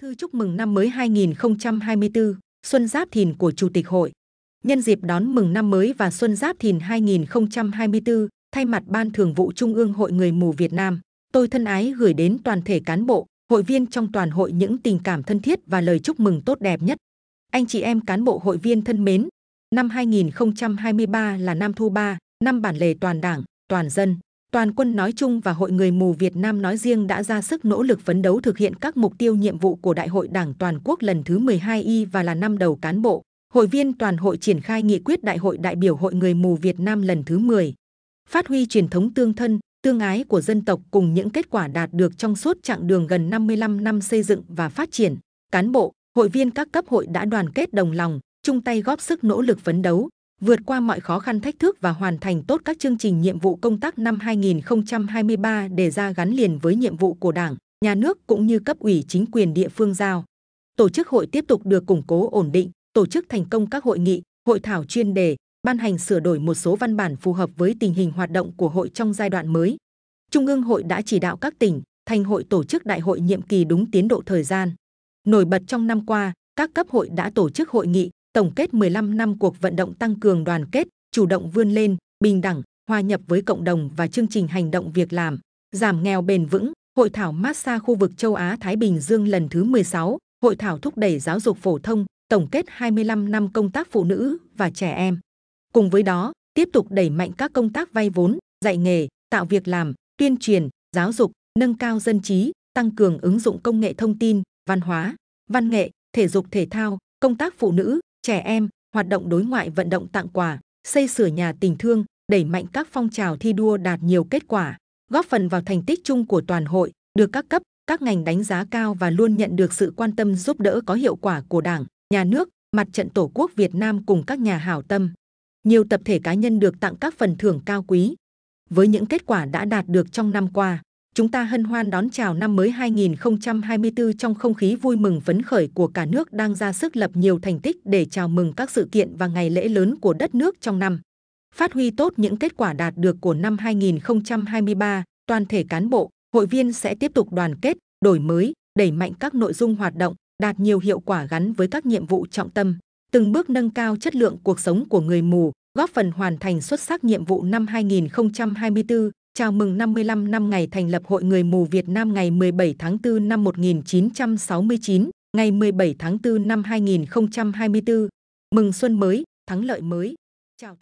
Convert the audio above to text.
Thư chúc mừng năm mới 2024, Xuân Giáp Thìn của Chủ tịch Hội. Nhân dịp đón mừng năm mới và Xuân Giáp Thìn 2024, thay mặt Ban Thường vụ Trung ương Hội Người Mù Việt Nam, tôi thân ái gửi đến toàn thể cán bộ, hội viên trong toàn hội những tình cảm thân thiết và lời chúc mừng tốt đẹp nhất. Anh chị em cán bộ hội viên thân mến, năm 2023 là năm thu ba, năm bản lề toàn đảng, toàn dân, toàn quân nói chung và Hội Người Mù Việt Nam nói riêng đã ra sức nỗ lực phấn đấu thực hiện các mục tiêu nhiệm vụ của Đại hội Đảng Toàn quốc lần thứ 12 y và là năm đầu cán bộ, hội viên toàn hội triển khai nghị quyết Đại hội đại biểu Hội Người Mù Việt Nam lần thứ 10. Phát huy truyền thống tương thân, tương ái của dân tộc cùng những kết quả đạt được trong suốt chặng đường gần 55 năm xây dựng và phát triển, cán bộ, hội viên các cấp hội đã đoàn kết đồng lòng, chung tay góp sức nỗ lực phấn đấu, vượt qua mọi khó khăn thách thức và hoàn thành tốt các chương trình nhiệm vụ công tác năm 2023 đề ra gắn liền với nhiệm vụ của Đảng, Nhà nước cũng như cấp ủy chính quyền địa phương giao. Tổ chức hội tiếp tục được củng cố ổn định, tổ chức thành công các hội nghị, hội thảo chuyên đề, ban hành sửa đổi một số văn bản phù hợp với tình hình hoạt động của hội trong giai đoạn mới. Trung ương hội đã chỉ đạo các tỉnh, thành hội tổ chức đại hội nhiệm kỳ đúng tiến độ thời gian. Nổi bật trong năm qua, các cấp hội đã tổ chức hội nghị, tổng kết 15 năm cuộc vận động tăng cường đoàn kết, chủ động vươn lên, bình đẳng, hòa nhập với cộng đồng và chương trình hành động việc làm, giảm nghèo bền vững, hội thảo massage khu vực châu Á Thái Bình Dương lần thứ 16, hội thảo thúc đẩy giáo dục phổ thông, tổng kết 25 năm công tác phụ nữ và trẻ em. Cùng với đó, tiếp tục đẩy mạnh các công tác vay vốn, dạy nghề, tạo việc làm, tuyên truyền, giáo dục, nâng cao dân trí, tăng cường ứng dụng công nghệ thông tin, văn hóa, văn nghệ, thể dục thể thao, công tác phụ nữ, trẻ em, hoạt động đối ngoại vận động tặng quà, xây sửa nhà tình thương, đẩy mạnh các phong trào thi đua đạt nhiều kết quả, góp phần vào thành tích chung của toàn hội, được các cấp, các ngành đánh giá cao và luôn nhận được sự quan tâm giúp đỡ có hiệu quả của Đảng, Nhà nước, Mặt trận Tổ quốc Việt Nam cùng các nhà hảo tâm. Nhiều tập thể cá nhân được tặng các phần thưởng cao quý. Với những kết quả đã đạt được trong năm qua, chúng ta hân hoan đón chào năm mới 2024 trong không khí vui mừng phấn khởi của cả nước đang ra sức lập nhiều thành tích để chào mừng các sự kiện và ngày lễ lớn của đất nước trong năm. Phát huy tốt những kết quả đạt được của năm 2023, toàn thể cán bộ, hội viên sẽ tiếp tục đoàn kết, đổi mới, đẩy mạnh các nội dung hoạt động, đạt nhiều hiệu quả gắn với các nhiệm vụ trọng tâm, từng bước nâng cao chất lượng cuộc sống của người mù, góp phần hoàn thành xuất sắc nhiệm vụ năm 2024 chào mừng 55 năm ngày thành lập Hội Người Mù Việt Nam ngày 17 tháng 4 năm 1969, ngày 17 tháng 4 năm 2024. Mừng xuân mới, thắng lợi mới. Chào thân.